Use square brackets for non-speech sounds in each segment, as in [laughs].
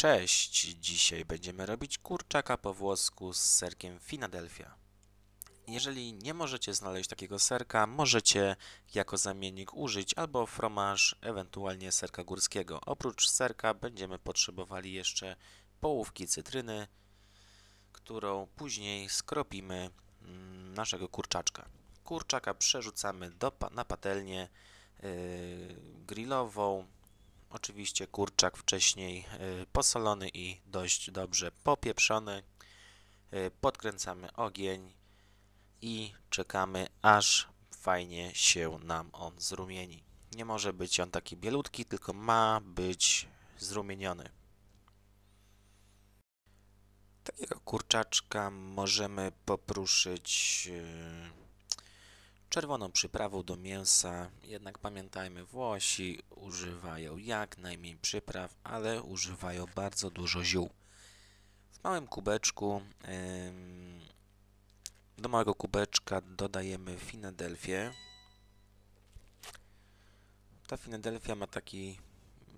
Cześć! Dzisiaj będziemy robić kurczaka po włosku z serkiem Philadelphia. Jeżeli nie możecie znaleźć takiego serka, możecie jako zamiennik użyć albo fromaż, ewentualnie serka górskiego. Oprócz serka będziemy potrzebowali jeszcze połówki cytryny, którą później skropimy mm, naszego kurczaczka. Kurczaka przerzucamy do, na patelnię yy, grillową, Oczywiście kurczak wcześniej y, posolony i dość dobrze popieprzony. Y, podkręcamy ogień i czekamy aż fajnie się nam on zrumieni. Nie może być on taki bielutki, tylko ma być zrumieniony. Takiego kurczaczka możemy popruszyć y, czerwoną przyprawą do mięsa, jednak pamiętajmy, Włosi używają jak najmniej przypraw, ale używają bardzo dużo ziół. W małym kubeczku, do małego kubeczka dodajemy finadelfię. Ta finadelfia ma taki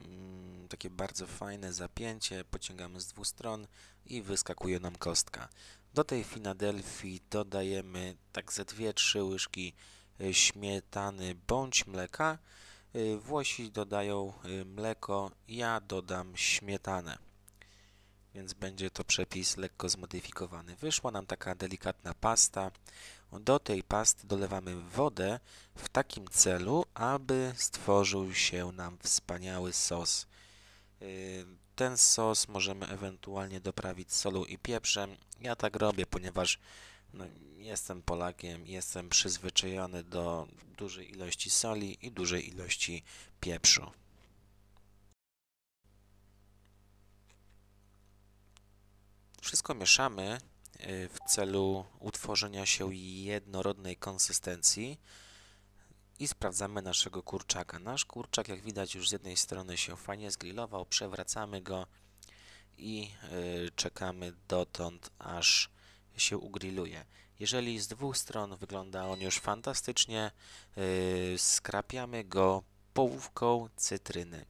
mm, takie bardzo fajne zapięcie, pociągamy z dwóch stron i wyskakuje nam kostka. Do tej Filadelfii dodajemy tak ze dwie, trzy łyżki y, śmietany bądź mleka. Y, Włosi dodają y, mleko, ja dodam śmietanę. Więc będzie to przepis lekko zmodyfikowany. Wyszła nam taka delikatna pasta. Do tej pasty dolewamy wodę w takim celu, aby stworzył się nam wspaniały sos. Ten sos możemy ewentualnie doprawić solą i pieprzem. Ja tak robię, ponieważ no, jestem Polakiem, jestem przyzwyczajony do dużej ilości soli i dużej ilości pieprzu. Wszystko mieszamy y, w celu utworzenia się jednorodnej konsystencji i sprawdzamy naszego kurczaka. Nasz kurczak, jak widać, już z jednej strony się fajnie zgrillował, przewracamy go i y, czekamy dotąd, aż się ugrilluje. Jeżeli z dwóch stron wygląda on już fantastycznie, y, skrapiamy go połówką cytryny.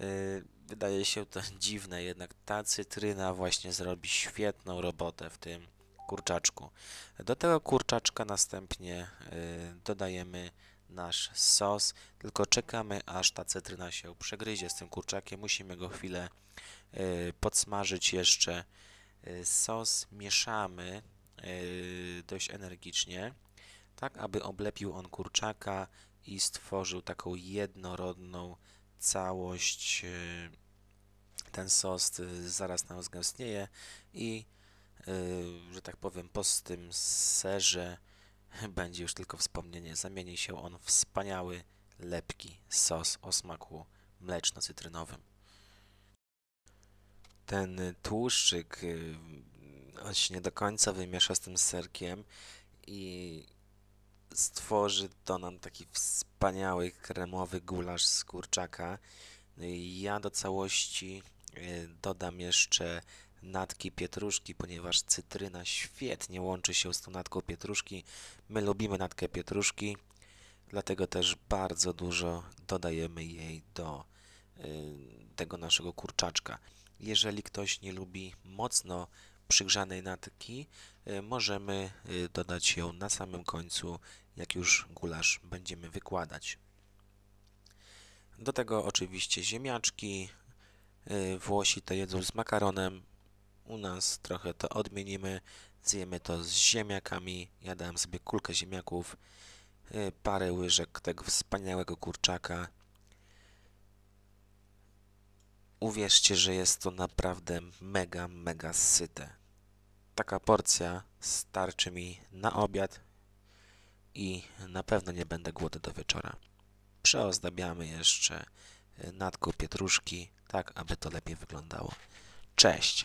Y, wydaje się to [laughs] dziwne, jednak ta cytryna właśnie zrobi świetną robotę w tym kurczaczku. Do tego kurczaczka następnie y, dodajemy nasz sos, tylko czekamy aż ta cytryna się przegryzie z tym kurczakiem. Musimy go chwilę y, podsmażyć jeszcze. Y, sos mieszamy dość energicznie, tak aby oblepił on kurczaka i stworzył taką jednorodną całość. Ten sos zaraz nam zgęstnieje i Y, że tak powiem, po tym serze [laughs] będzie już tylko wspomnienie. Zamieni się on w wspaniały, lepki sos o smaku mleczno-cytrynowym. Ten tłuszczyk y, on się nie do końca wymiesza z tym serkiem i stworzy to nam taki wspaniały kremowy gulasz z kurczaka. No ja do całości y, dodam jeszcze natki pietruszki, ponieważ cytryna świetnie łączy się z tą natką pietruszki. My lubimy natkę pietruszki, dlatego też bardzo dużo dodajemy jej do y, tego naszego kurczaczka. Jeżeli ktoś nie lubi mocno przygrzanej natki, y, możemy y, dodać ją na samym końcu, jak już gulasz będziemy wykładać. Do tego oczywiście ziemniaczki. Y, Włosi to jedzą z makaronem, u nas trochę to odmienimy, zjemy to z ziemniakami. Ja dałem sobie kulkę ziemniaków, y, parę łyżek tego wspaniałego kurczaka. Uwierzcie, że jest to naprawdę mega, mega syte. Taka porcja starczy mi na obiad i na pewno nie będę głodny do wieczora. Przeozdabiamy jeszcze y, natku pietruszki, tak aby to lepiej wyglądało. Cześć!